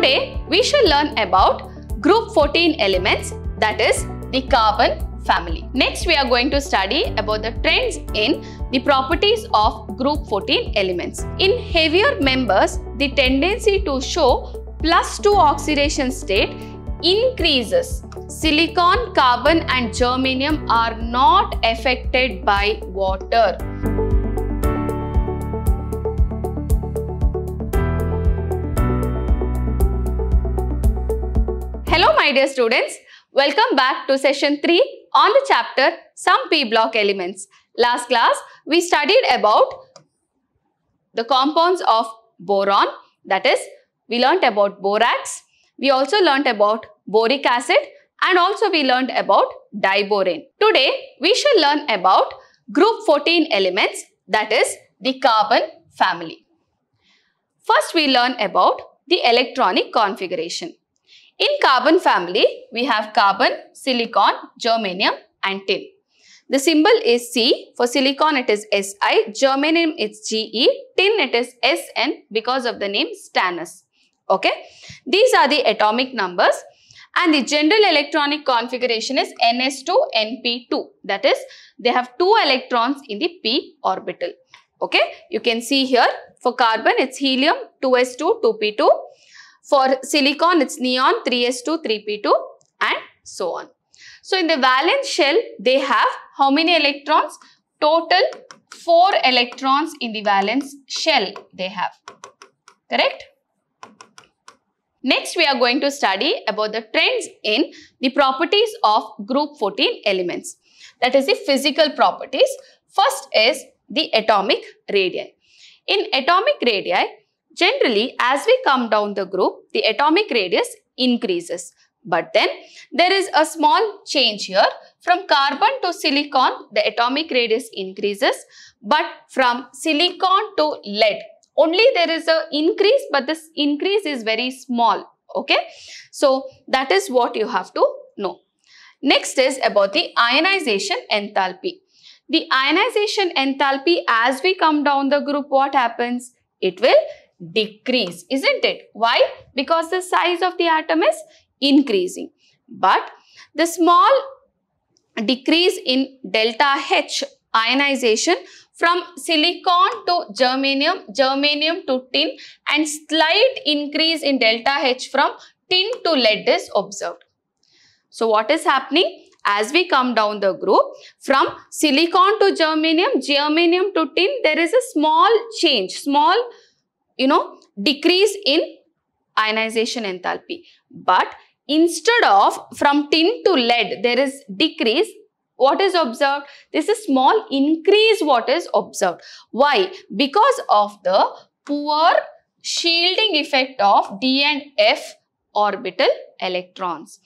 Today, we shall learn about group 14 elements that is the carbon family. Next, we are going to study about the trends in the properties of group 14 elements. In heavier members, the tendency to show plus 2 oxidation state increases. Silicon, carbon and germanium are not affected by water. Hello my dear students, welcome back to session 3 on the chapter Some P block elements. Last class we studied about the compounds of boron that is we learnt about borax, we also learnt about boric acid and also we learnt about diborane. Today we shall learn about group 14 elements that is the carbon family. First we learn about the electronic configuration. In carbon family, we have carbon, silicon, germanium and tin. The symbol is C. For silicon, it is Si. Germanium, it's Ge. Tin, it is Sn because of the name stannus. Okay. These are the atomic numbers. And the general electronic configuration is Ns2, Np2. That is, they have two electrons in the p orbital. Okay. You can see here, for carbon, it's helium, 2s2, 2p2. For silicon, it's neon, 3s2, 3p2 and so on. So in the valence shell, they have how many electrons? Total 4 electrons in the valence shell they have. Correct? Next, we are going to study about the trends in the properties of group 14 elements. That is the physical properties. First is the atomic radii. In atomic radii, Generally, as we come down the group, the atomic radius increases. But then there is a small change here. From carbon to silicon, the atomic radius increases. But from silicon to lead, only there is a increase, but this increase is very small. Okay. So that is what you have to know. Next is about the ionization enthalpy. The ionization enthalpy as we come down the group, what happens? It will decrease, isn't it? Why? Because the size of the atom is increasing. But the small decrease in delta H ionization from silicon to germanium, germanium to tin and slight increase in delta H from tin to lead is observed. So what is happening? As we come down the group, from silicon to germanium, germanium to tin, there is a small change, small you know, decrease in ionization enthalpy. But instead of from tin to lead, there is decrease. What is observed? This is small increase what is observed. Why? Because of the poor shielding effect of D and F orbital electrons.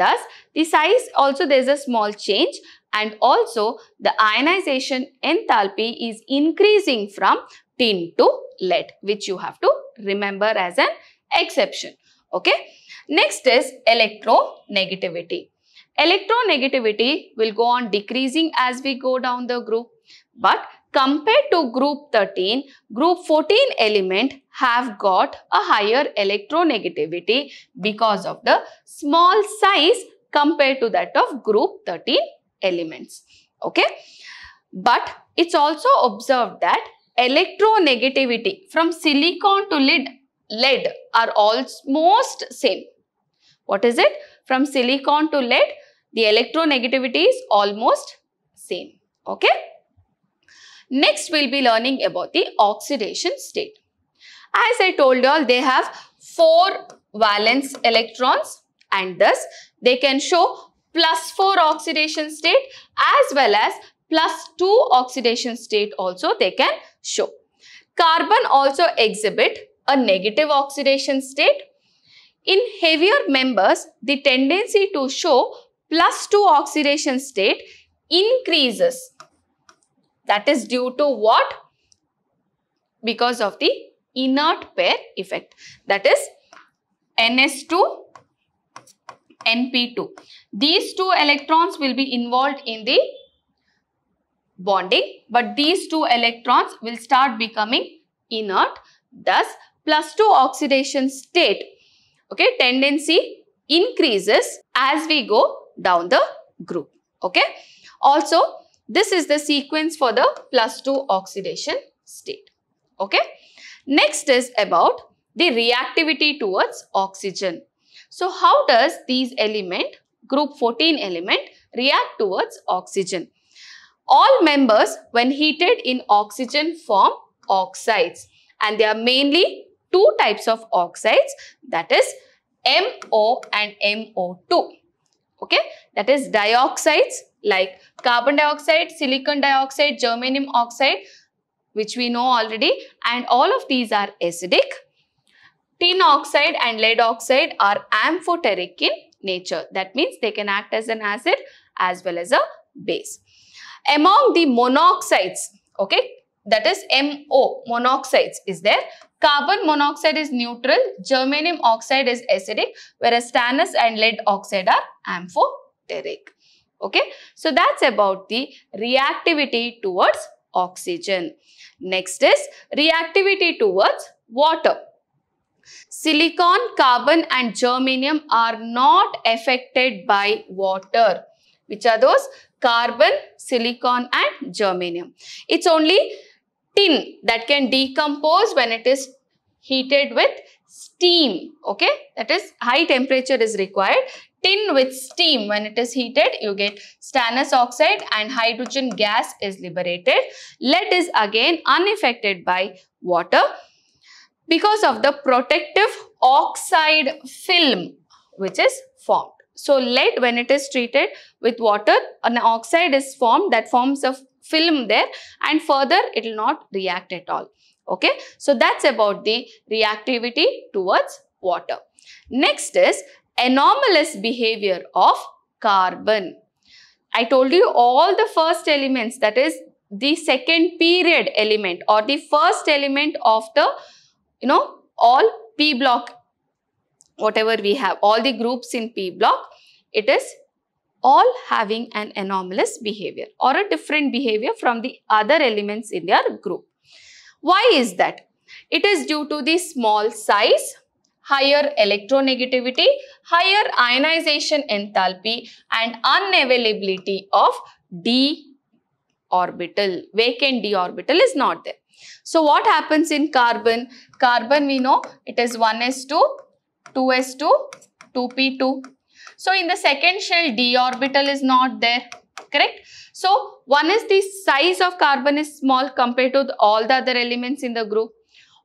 Thus, the size also there is a small change and also the ionization enthalpy is increasing from tin to lead which you have to remember as an exception. Okay. Next is electronegativity. Electronegativity will go on decreasing as we go down the group but compared to group 13, group 14 element have got a higher electronegativity because of the small size compared to that of group 13 elements. Okay. But it's also observed that electronegativity from silicon to lead, lead are almost same. What is it? From silicon to lead, the electronegativity is almost same. Okay. Next, we'll be learning about the oxidation state. As I told you all, they have four valence electrons and thus they can show plus 4 oxidation state as well as plus 2 oxidation state also they can show. Carbon also exhibit a negative oxidation state. In heavier members, the tendency to show plus 2 oxidation state increases. That is due to what? Because of the inert pair effect. That is NS2 NP2. These two electrons will be involved in the bonding but these two electrons will start becoming inert thus plus 2 oxidation state okay tendency increases as we go down the group okay also this is the sequence for the plus 2 oxidation state okay next is about the reactivity towards oxygen so how does these element, group 14 element, react towards oxygen? All members when heated in oxygen form oxides and there are mainly two types of oxides that is MO and MO2. Okay, that is dioxides like carbon dioxide, silicon dioxide, germanium oxide which we know already and all of these are acidic Tin oxide and lead oxide are amphoteric in nature. That means they can act as an acid as well as a base. Among the monoxides, okay, that is MO, monoxides is there. Carbon monoxide is neutral, germanium oxide is acidic, whereas stannous and lead oxide are amphoteric. Okay, so that's about the reactivity towards oxygen. Next is reactivity towards water. Silicon, carbon and germanium are not affected by water. Which are those? Carbon, silicon and germanium. It's only tin that can decompose when it is heated with steam. Okay, that is high temperature is required. Tin with steam, when it is heated, you get stannous oxide and hydrogen gas is liberated. Lead is again unaffected by water because of the protective oxide film which is formed. So lead when it is treated with water, an oxide is formed that forms a film there and further it will not react at all. Okay, so that's about the reactivity towards water. Next is anomalous behavior of carbon. I told you all the first elements that is the second period element or the first element of the you know, all P block, whatever we have, all the groups in P block, it is all having an anomalous behavior or a different behavior from the other elements in their group. Why is that? It is due to the small size, higher electronegativity, higher ionization enthalpy and unavailability of d orbital. Vacant d orbital is not there. So what happens in carbon? Carbon we know it is 1s2, 2s2, 2p2. So in the second shell d orbital is not there correct so one is the size of carbon is small compared to the, all the other elements in the group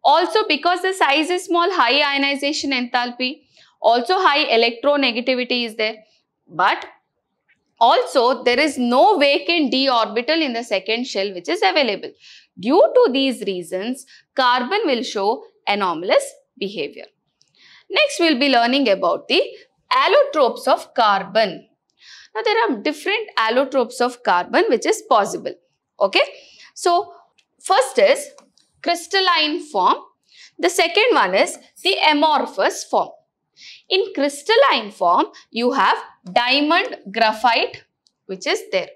also because the size is small high ionization enthalpy also high electronegativity is there but also there is no vacant d orbital in the second shell which is available Due to these reasons, carbon will show anomalous behavior. Next, we'll be learning about the allotropes of carbon. Now, there are different allotropes of carbon which is possible. Okay. So, first is crystalline form. The second one is the amorphous form. In crystalline form, you have diamond graphite which is there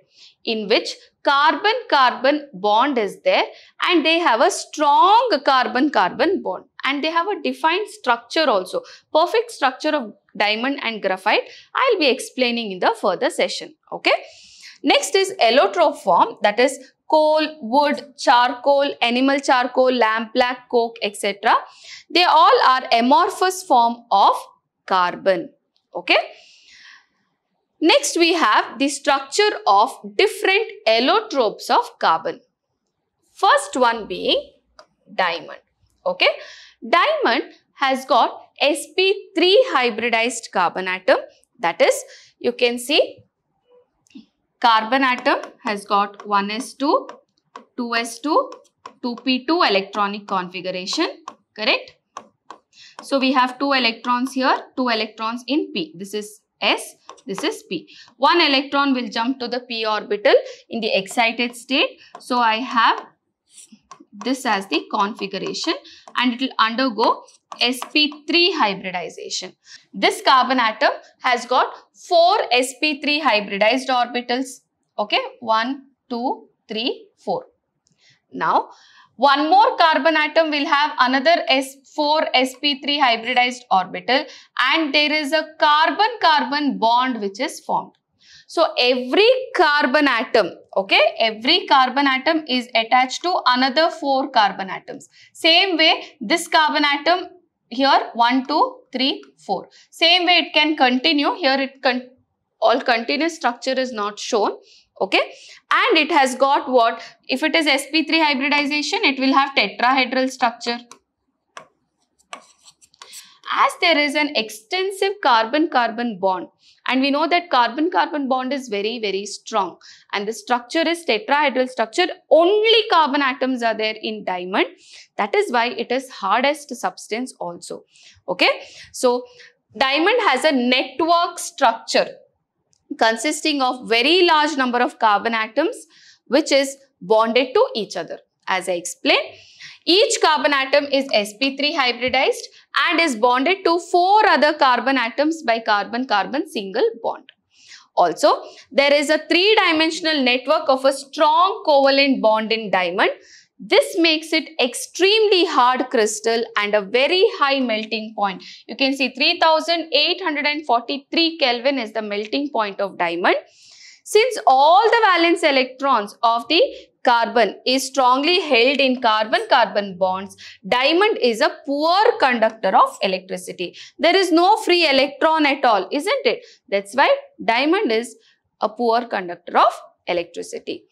in which carbon-carbon bond is there and they have a strong carbon-carbon bond and they have a defined structure also. Perfect structure of diamond and graphite I will be explaining in the further session. Okay. Next is allotrope form that is coal, wood, charcoal, animal charcoal, lamp black, coke etc. They all are amorphous form of carbon. Okay. Next, we have the structure of different allotropes of carbon. First one being diamond. Okay. Diamond has got sp3 hybridized carbon atom. That is, you can see carbon atom has got 1s2, 2s2, 2p2 electronic configuration. Correct? So, we have two electrons here, two electrons in p. This is S. This is P. One electron will jump to the P orbital in the excited state. So I have this as the configuration and it will undergo sp3 hybridization. This carbon atom has got four sp3 hybridized orbitals. Okay, one, two, three, four. Now, one more carbon atom will have another S4 sp3 hybridized orbital and there is a carbon-carbon bond which is formed. So every carbon atom, okay, every carbon atom is attached to another four carbon atoms. Same way, this carbon atom here one, two, three, four. Same way it can continue. Here it can all continuous structure is not shown okay and it has got what if it is sp3 hybridization it will have tetrahedral structure as there is an extensive carbon-carbon bond and we know that carbon-carbon bond is very very strong and the structure is tetrahedral structure only carbon atoms are there in diamond that is why it is hardest substance also okay so diamond has a network structure consisting of very large number of carbon atoms which is bonded to each other. As I explained, each carbon atom is sp3 hybridized and is bonded to four other carbon atoms by carbon-carbon single bond. Also, there is a three-dimensional network of a strong covalent bond in diamond this makes it extremely hard crystal and a very high melting point. You can see 3843 Kelvin is the melting point of diamond. Since all the valence electrons of the carbon is strongly held in carbon-carbon bonds, diamond is a poor conductor of electricity. There is no free electron at all, isn't it? That's why diamond is a poor conductor of electricity.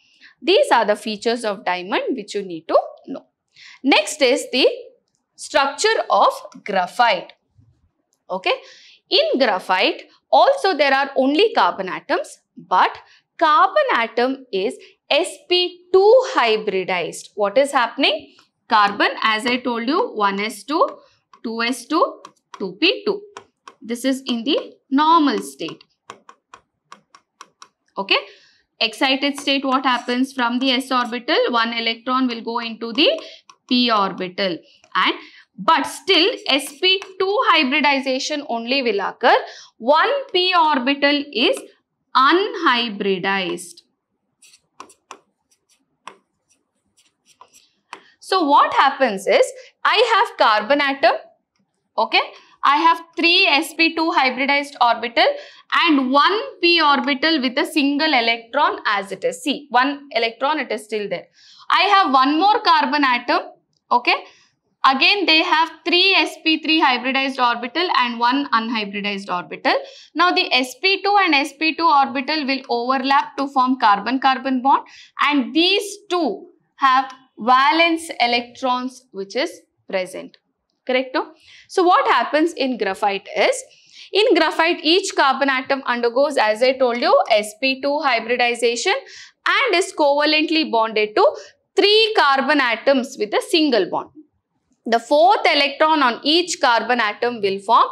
These are the features of diamond which you need to know. Next is the structure of graphite. Okay. In graphite, also there are only carbon atoms, but carbon atom is sp2 hybridized. What is happening? Carbon, as I told you, 1s2, 2s2, 2p2. This is in the normal state. Okay excited state what happens from the s orbital one electron will go into the p orbital and but still sp2 hybridization only will occur one p orbital is unhybridized so what happens is i have carbon atom okay I have 3 sp2 hybridized orbital and 1 p orbital with a single electron as it is. See, 1 electron it is still there. I have one more carbon atom, okay. Again, they have 3 sp3 hybridized orbital and 1 unhybridized orbital. Now, the sp2 and sp2 orbital will overlap to form carbon-carbon bond and these two have valence electrons which is present. Correct? No? So what happens in graphite is, in graphite each carbon atom undergoes as I told you sp2 hybridization and is covalently bonded to three carbon atoms with a single bond. The fourth electron on each carbon atom will form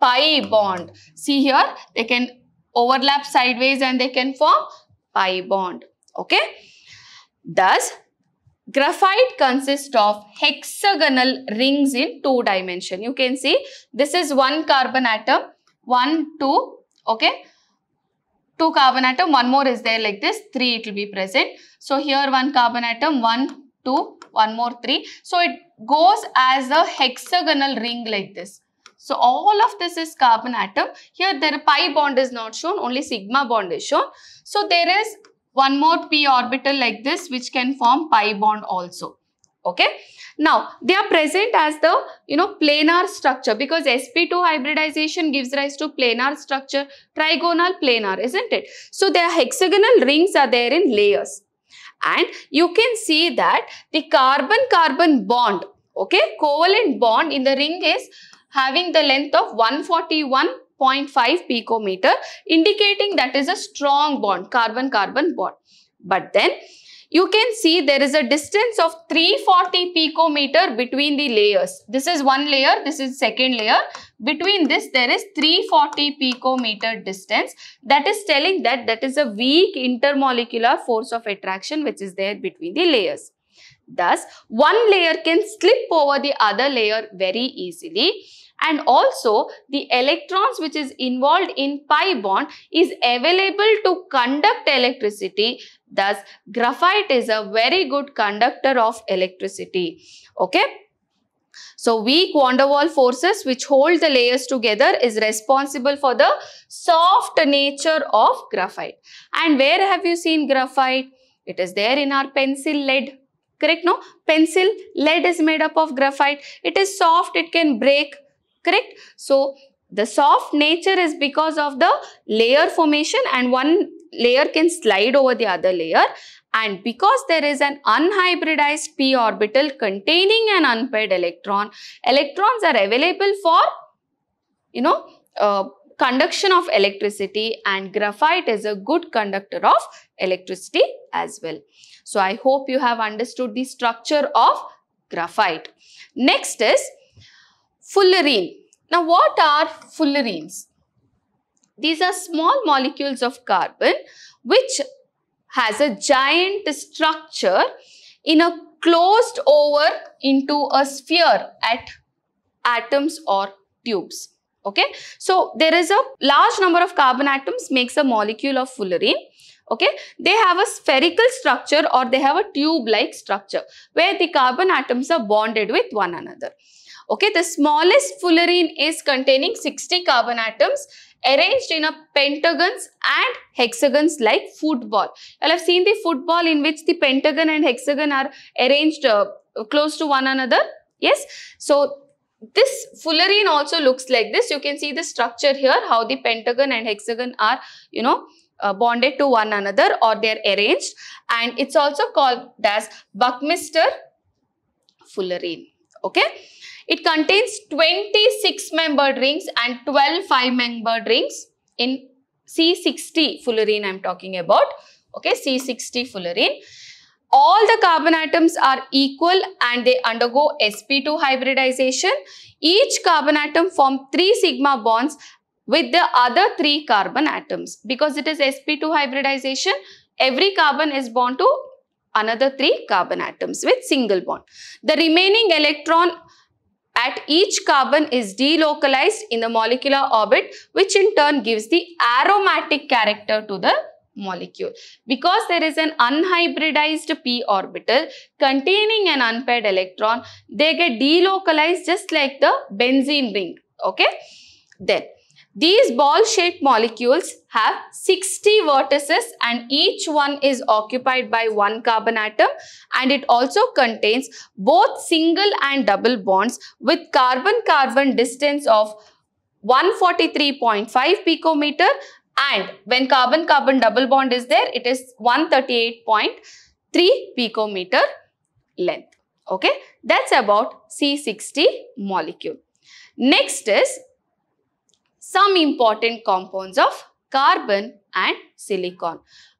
pi bond. See here, they can overlap sideways and they can form pi bond. Okay. Thus, Graphite consists of hexagonal rings in two dimension. You can see this is one carbon atom, one, two, okay. Two carbon atom, one more is there like this, three it will be present. So here one carbon atom, one, two, one more, three. So it goes as a hexagonal ring like this. So all of this is carbon atom. Here their pi bond is not shown, only sigma bond is shown. So there is one more p orbital like this which can form pi bond also okay now they are present as the you know planar structure because sp2 hybridization gives rise to planar structure trigonal planar isn't it so their hexagonal rings are there in layers and you can see that the carbon carbon bond okay covalent bond in the ring is having the length of 141 0.5 picometer indicating that is a strong bond, carbon-carbon bond. But then you can see there is a distance of 340 picometer between the layers. This is one layer, this is second layer. Between this there is 340 picometer distance. That is telling that that is a weak intermolecular force of attraction which is there between the layers. Thus, one layer can slip over the other layer very easily and also the electrons which is involved in pi bond is available to conduct electricity. Thus, graphite is a very good conductor of electricity. Okay. So weak van der Waal forces which hold the layers together is responsible for the soft nature of graphite. And where have you seen graphite? It is there in our pencil lead. Correct, no? Pencil lead is made up of graphite. It is soft, it can break correct? So, the soft nature is because of the layer formation and one layer can slide over the other layer and because there is an unhybridized p orbital containing an unpaired electron, electrons are available for, you know, uh, conduction of electricity and graphite is a good conductor of electricity as well. So, I hope you have understood the structure of graphite. Next is fullerene. Now, what are fullerenes? These are small molecules of carbon which has a giant structure in a closed over into a sphere at atoms or tubes. Okay, so there is a large number of carbon atoms makes a molecule of fullerene. Okay, they have a spherical structure or they have a tube like structure where the carbon atoms are bonded with one another. Okay, the smallest fullerene is containing 60 carbon atoms arranged in a pentagons and hexagons like football. Well, I've seen the football in which the pentagon and hexagon are arranged uh, close to one another. Yes, so this fullerene also looks like this. You can see the structure here, how the pentagon and hexagon are, you know, uh, bonded to one another or they're arranged. And it's also called as Buckminster fullerene. Okay. It contains 26 membered rings and 12 5 membered rings in C60 fullerene I'm talking about. Okay, C60 fullerene. All the carbon atoms are equal and they undergo sp2 hybridization. Each carbon atom form 3 sigma bonds with the other 3 carbon atoms. Because it is sp2 hybridization, every carbon is bound to another three carbon atoms with single bond. The remaining electron at each carbon is delocalized in the molecular orbit which in turn gives the aromatic character to the molecule. Because there is an unhybridized p orbital containing an unpaired electron, they get delocalized just like the benzene ring. Okay. Then these ball-shaped molecules have 60 vertices and each one is occupied by one carbon atom and it also contains both single and double bonds with carbon-carbon distance of 143.5 picometer and when carbon-carbon double bond is there, it is 138.3 picometer length. Okay, that's about C60 molecule. Next is some important compounds of carbon and silicon.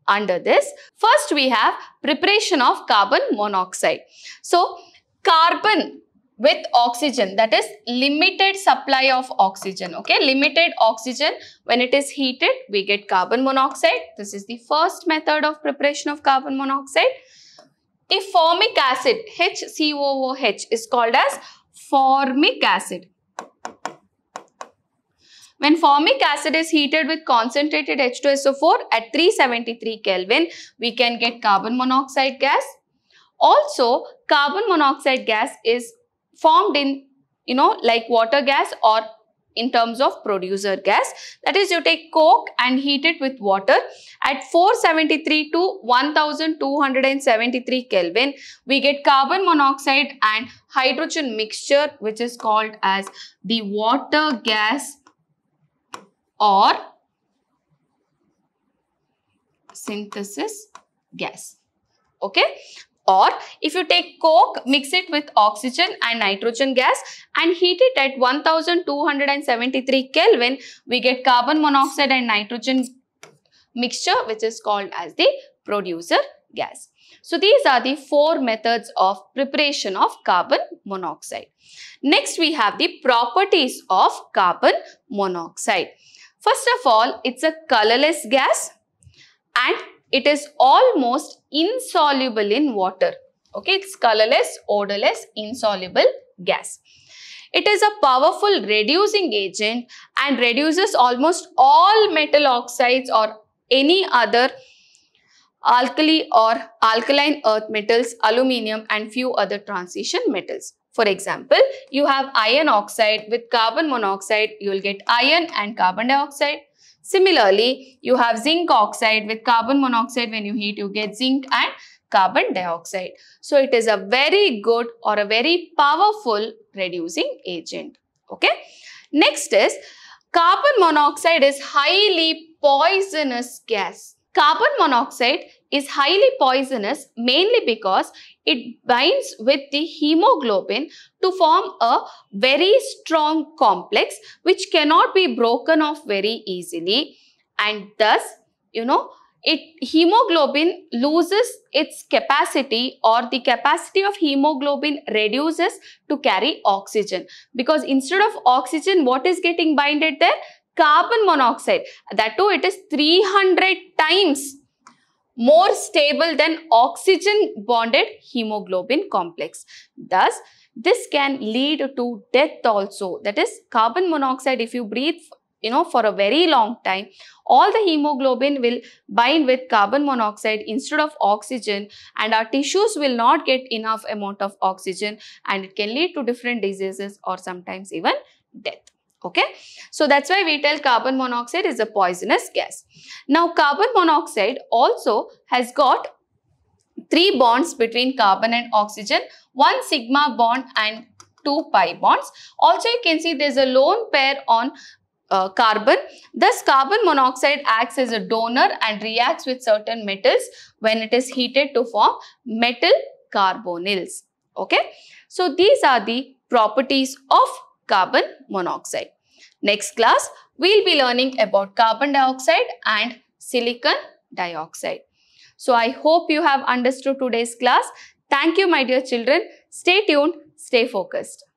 Under this, first we have preparation of carbon monoxide. So, carbon with oxygen that is limited supply of oxygen okay limited oxygen when it is heated we get carbon monoxide this is the first method of preparation of carbon monoxide if formic acid HCOOH is called as formic acid when formic acid is heated with concentrated H2SO4 at 373 Kelvin, we can get carbon monoxide gas. Also, carbon monoxide gas is formed in, you know, like water gas or in terms of producer gas. That is, you take coke and heat it with water at 473 to 1273 Kelvin. We get carbon monoxide and hydrogen mixture, which is called as the water gas or synthesis gas. Okay. Or if you take coke, mix it with oxygen and nitrogen gas and heat it at 1273 Kelvin, we get carbon monoxide and nitrogen mixture which is called as the producer gas. So these are the four methods of preparation of carbon monoxide. Next we have the properties of carbon monoxide. First of all, it's a colorless gas and it is almost insoluble in water. Okay, it's colorless, odorless, insoluble gas. It is a powerful reducing agent and reduces almost all metal oxides or any other alkali or alkaline earth metals, aluminium and few other transition metals. For example, you have iron oxide with carbon monoxide, you will get iron and carbon dioxide. Similarly, you have zinc oxide with carbon monoxide. When you heat, you get zinc and carbon dioxide. So, it is a very good or a very powerful reducing agent. Okay. Next is carbon monoxide is highly poisonous gas. Carbon monoxide is highly poisonous mainly because it binds with the hemoglobin to form a very strong complex which cannot be broken off very easily and thus you know it hemoglobin loses its capacity or the capacity of hemoglobin reduces to carry oxygen because instead of oxygen what is getting binded there carbon monoxide that too it is 300 times more stable than oxygen bonded hemoglobin complex. Thus, this can lead to death also. That is carbon monoxide if you breathe you know for a very long time all the hemoglobin will bind with carbon monoxide instead of oxygen and our tissues will not get enough amount of oxygen and it can lead to different diseases or sometimes even death Okay, so that's why we tell carbon monoxide is a poisonous gas. Now, carbon monoxide also has got three bonds between carbon and oxygen, one sigma bond and two pi bonds. Also, you can see there's a lone pair on uh, carbon. Thus, carbon monoxide acts as a donor and reacts with certain metals when it is heated to form metal carbonyls. Okay. So, these are the properties of carbon monoxide. Next class, we'll be learning about carbon dioxide and silicon dioxide. So I hope you have understood today's class. Thank you, my dear children. Stay tuned, stay focused.